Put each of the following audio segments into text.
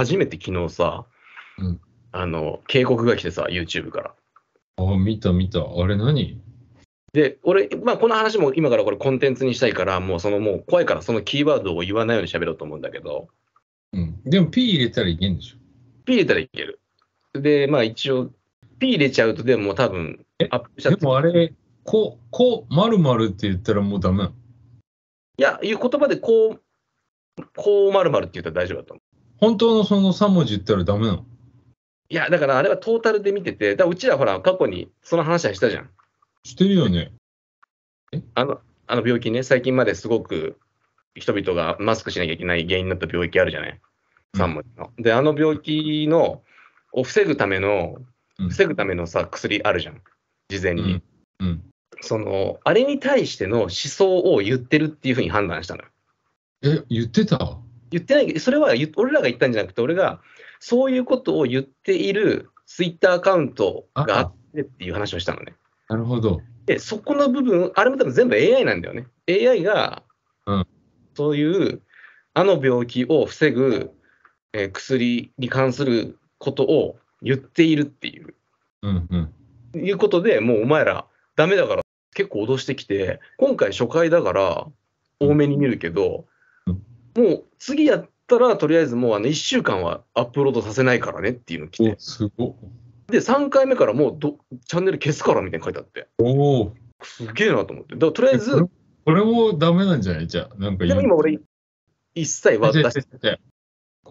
初めて昨日さ、うん、あの、警告が来てさ、YouTube から。あ、見た見た。あれ何で、俺、まあ、この話も今からこれコンテンツにしたいから、もうそのもう怖いからそのキーワードを言わないように喋ろうと思うんだけど。うん。でも P 入れたらいけんでしょ ?P 入れたらいける。で、まあ一応、P 入れちゃうとでも多分アップしちゃって。でもあれ、こ、う、こ、まるまるって言ったらもうダメいや、いう言葉でこう、こうまるまるって言ったら大丈夫だと思う。本当のその3文字言ったらダメなのいや、だからあれはトータルで見てて、だうちらほら、過去にその話はしたじゃん。してるよね。あの、あの病気ね、最近まですごく人々がマスクしなきゃいけない原因になった病気あるじゃない。3文字の。で、あの病気の、を防ぐための、防ぐためのさ、薬あるじゃん。事前に。うん、うん、その、あれに対しての思想を言ってるっていうふうに判断したのよ。え、言ってた言ってないそれは俺らが言ったんじゃなくて、俺がそういうことを言っているツイッターアカウントがあってっていう話をしたのね。なるほど。で、そこの部分、あれも多分全部 AI なんだよね。AI が、そういうあの病気を防ぐ、えー、薬に関することを言っているっていう。うんうん、いうことでもうお前らダメだから結構脅してきて今回初回だから多めに見るけど、もう次やったら、とりあえずもうあの1週間はアップロードさせないからねっていうの来て。すごで、3回目からもうどチャンネル消すからみたいに書いてあって。おお。すげえなと思って。だからとりあえず。これもダメなんじゃないじゃあ、なんかでも今俺、一切は出して。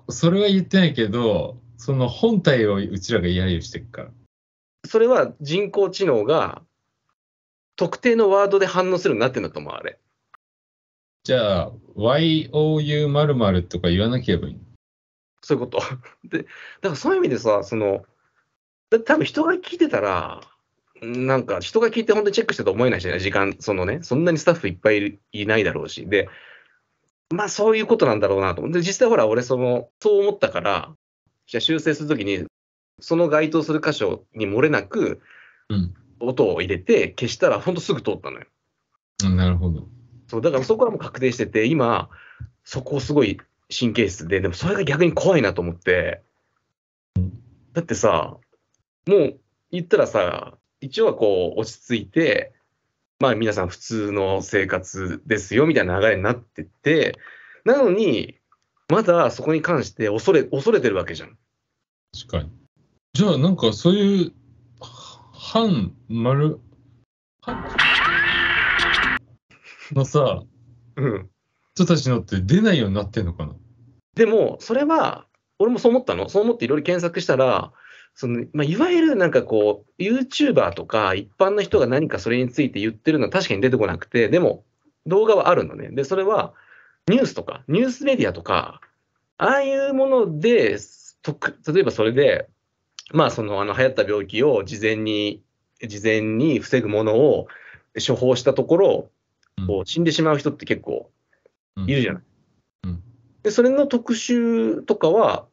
それは言ってないけど、その本体をうちらが揶揄してるから。それは人工知能が特定のワードで反応するようになってんだと思う、あれ。じゃあ、YOU○○ とか言わなければいいそういうこと。で、だからそういう意味でさ、その、だ多分人が聞いてたら、なんか人が聞いて本当にチェックしてと思えないし、時間、そのね、そんなにスタッフいっぱいいないだろうし、で、まあそういうことなんだろうなと思って、実際ほら、俺その、そう思ったから、じゃ修正するときに、その該当する箇所に漏れなく、音を入れて消したら、ほんとすぐ通ったのよ。うん、なるほど。そう、だからそこはもう確定してて、今、そこすごい神経質で、でもそれが逆に怖いなと思って、だってさ、もう言ったらさ、一応はこう落ち着いて、まあ皆さん普通の生活ですよみたいな流れになってて、なのに、まだそこに関して恐れ恐れてるわけじゃん。確かに。じゃあなんかそういう、反丸のさ、うん。人たちのって出ないようになってんのかなでも、それは、俺もそう思ったの。そう思っていろいろ検索したら、そのまあ、いわゆるなんかこう、YouTuber とか一般の人が何かそれについて言ってるのは確かに出てこなくて、でも動画はあるのね。で、それはニュースとか、ニュースメディアとか、ああいうもので、と例えばそれで、まあ、そのあの流行った病気を事前に、事前に防ぐものを処方したところ、こう死んでしまう人って結構いるじゃない。うんうん、で、それの特集とかは、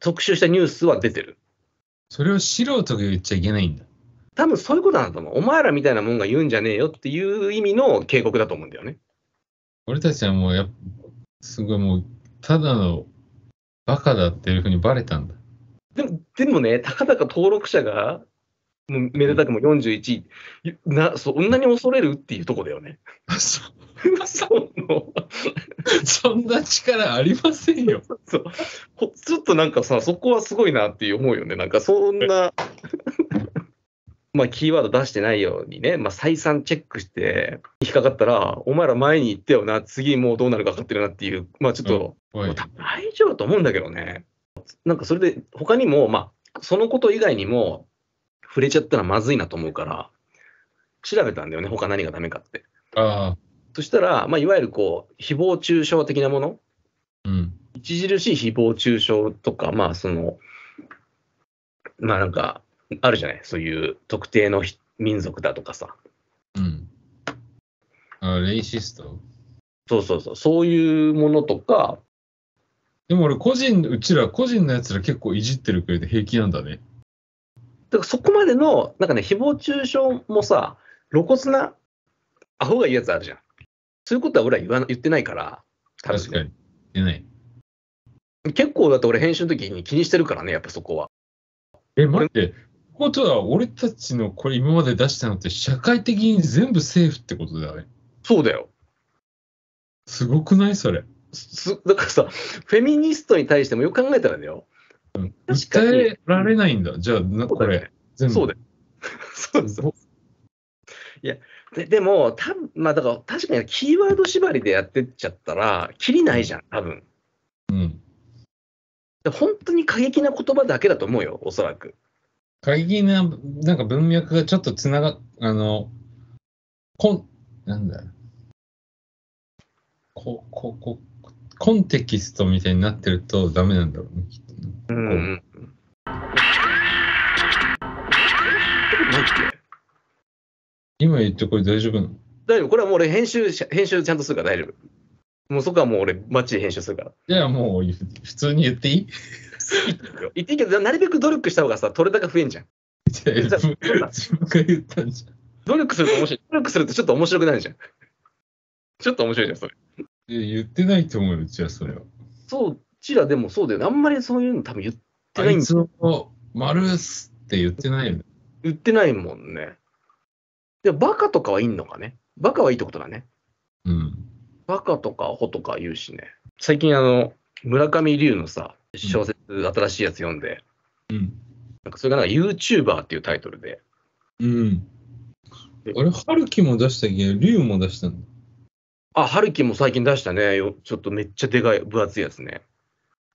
特集したニュースは出てる。それを素人が言っちゃいけないんだ。多分そういうことなんだと思う。お前らみたいなもんが言うんじゃねえよっていう意味の警告だと思うんだよね。俺たちはもうや、すごいもう、ただのバカだっていうふうにバレたんだ。でも、でもね、たかだか登録者がめでたくも41位な、そんなに恐れるっていうとこだよね。そそんな力ありませんよそうちょっとなんかさ、そこはすごいなって思うよね。なんかそんな、まあキーワード出してないようにね、まあ、再三チェックして引っかかったら、お前ら前に行ったよな、次もうどうなるか分かってるなっていう、まあちょっと、うん、大丈夫だと思うんだけどね。なんかそれで、他にも、まあそのこと以外にも、触れちゃったらまずいなと思うから、調べたんだよね、他何がダメかって。あそしたら、まあ、いわゆるこう、誹謗中傷的なもの、うん、著しい誹謗中傷とか、まあ、その、まあなんか、あるじゃない、そういう特定の民族だとかさ。うん。あ、レイシストそうそうそう、そういうものとか。でも俺、個人、うちら個人のやつら結構いじってるくらいで平気なんだね。だからそこまでの、なんかね、誹謗中傷もさ、露骨な、アホがいいやつあるじゃん。そういうことは俺は言わ言ってないから、確かに。言ってない。結構だって俺編集の時に気にしてるからね、やっぱそこは。え、待って、ことは俺たちのこれ今まで出したのって社会的に全部セーフってことだよね。そうだよ。すごくないそれ。すだからさ、フェミニストに対してもよく考えたらだよ。訴えられないんだ。じゃあ、なこれ、全部。そうだよ。そういや、ででも、たまあ、だから確かにキーワード縛りでやってっちゃったら、きりないじゃん、多分。うん。本当に過激な言葉だけだと思うよ、おそらく。過激な、なんか文脈がちょっとつなが、あの、こん、なんだこ、こ、こ、コンテキストみたいになってるとダメなんだろうね、きっうん。うん、今言ってこれ大丈夫なの大丈夫。これはもう俺編集、編集ちゃんとするから大丈夫。もうそこはもう俺マッチリ編集するから。いや、もう普通に言っていい言っていいけど、なるべく努力した方がさ、取れ高増えんじゃん。自分が言ったんじゃん。努力すると面白い。努力するとちょっと面白くなるじゃん。ちょっと面白いじゃん、それ。い言ってないと思うよ、じゃあそれは。そうちらでもそうだよね。あんまりそういうの多分言ってないんいつの丸っすって言ってないよね。言ってないもんね。で、バカとかはいいのかね。バカはいいってことだね。うん。バカとかアホとか言うしね。最近あの、村上龍のさ、小説、新しいやつ読んで、うん。なんかそれがなんか YouTuber っていうタイトルで、うん。あれ、春樹も出したけど、龍も出したのあ、春樹も最近出したね。ちょっとめっちゃでかい、分厚いやつね。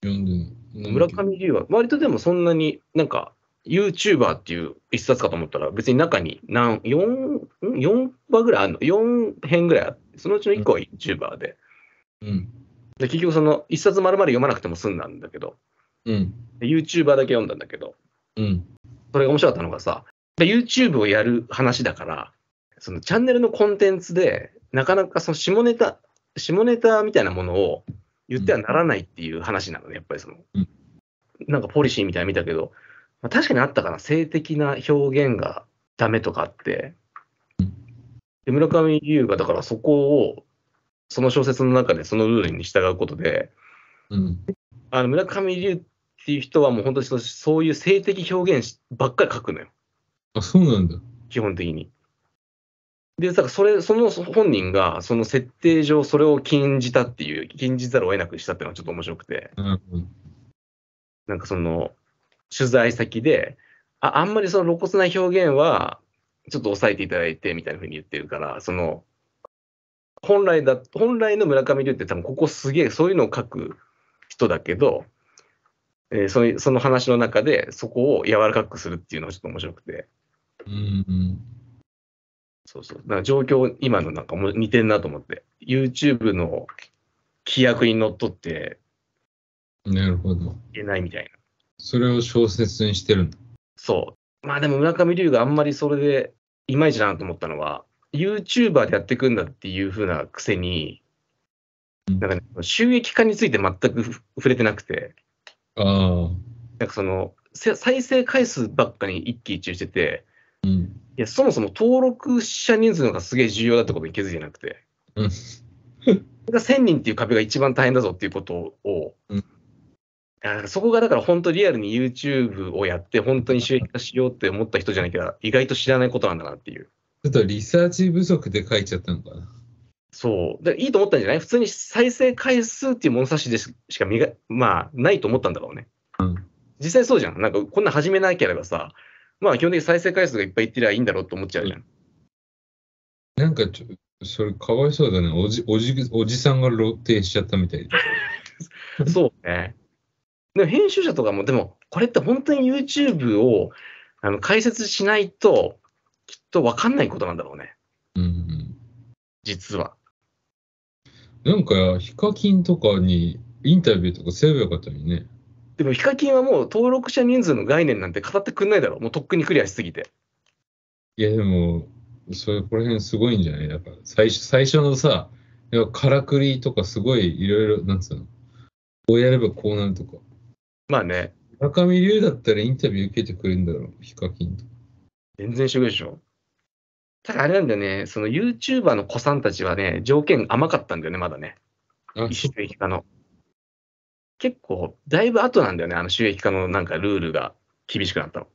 読んで村上龍は、割とでもそんなになんか、YouTuber っていう一冊かと思ったら、別に中に何、4、4話ぐらいあるの ?4 編ぐらいあって、そのうちの1個は YouTuber で。うん。で、結局その一冊丸々読まなくても済んだんだけど、うん。YouTuber だけ読んだんだけど、うん。それが面白かったのがさ、YouTube をやる話だから、そのチャンネルのコンテンツで、なかなかその下ネタ、下ネタみたいなものを言ってはならないっていう話なのね、やっぱりその、なんかポリシーみたい見たけど、まあ、確かにあったかな、性的な表現がダメとかあって、で村上優がだからそこを、その小説の中でそのルールに従うことで、うん、あの村上龍っていう人はもう本当にそういう性的表現ばっかり書くのよ。あ、そうなんだ。基本的に。で、だからそれ、その本人が、その設定上、それを禁じたっていう、禁じざるを得なくしたっていうのはちょっと面白くて、うんなんかその、取材先で、ああんまりその露骨な表現は、ちょっと抑えていただいてみたいなふうに言ってるから、その、本来だ、本来の村上龍って多分ここすげえそういうのを書く人だけど、えー、そのその話の中でそこを柔らかくするっていうのがちょっと面白くて。うん、うんそうそう。か状況、今のなんかも似てんなと思って、YouTube の規約にのっとって、なるほど。いけないみたいな。それを小説にしてるんだ。そう。まあでも村上龍があんまりそれでいまいちだなと思ったのは、YouTuber でやっていくんだっていうふうなくせに、なんか、ね、収益化について全く触れてなくて、あなんかその再生回数ばっかに一喜一憂してて、うん、いや、そもそも登録者人数がすげえ重要だってことに気づいてなくて。うん。が 1000人っていう壁が一番大変だぞっていうことを、うん、そこがだから本当リアルに YouTube をやって本当に収益化しようって思った人じゃなきゃ意外と知らないことなんだなっていう。ちょっとリサーチ不足で書いちゃったのかな。そう。でいいと思ったんじゃない普通に再生回数っていう物差しでしかみが、まあ、ないと思ったんだろうね。うん、実際そうじゃん。なんかこんな始めなければさ、まあ基本的に再生回数がいっぱいいってりゃいいんだろうと思っちゃうじゃん。なんかちょ、それかわいそうだね。おじ、おじ、おじさんが露呈しちゃったみたいで。そうね。でも編集者とかも、でもこれって本当に YouTube をあの解説しないと、きっと分かんないことなんだろうね。うん、うん。実は。なんか、ヒカキンとかにインタビューとかすればよかったのにね。でも、ヒカキンはもう登録者人数の概念なんて語ってくんないだろもうとっくにクリアしすぎて。いや、でも、それ、この辺すごいんじゃないだから最初、最初のさ、いやからくりとかすごいいろいろ、なんつうの、こうやればこうなるとか。まあね。村上龍だったらインタビュー受けてくれるんだろう、ヒカキンとか。全然違いでしょ。ただあれなんだよね、その YouTuber の子さんたちはね、条件甘かったんだよね、まだね。あ、一瞬、ヒカの。結構、だいぶ後なんだよね、あの収益化のなんかルールが厳しくなったの。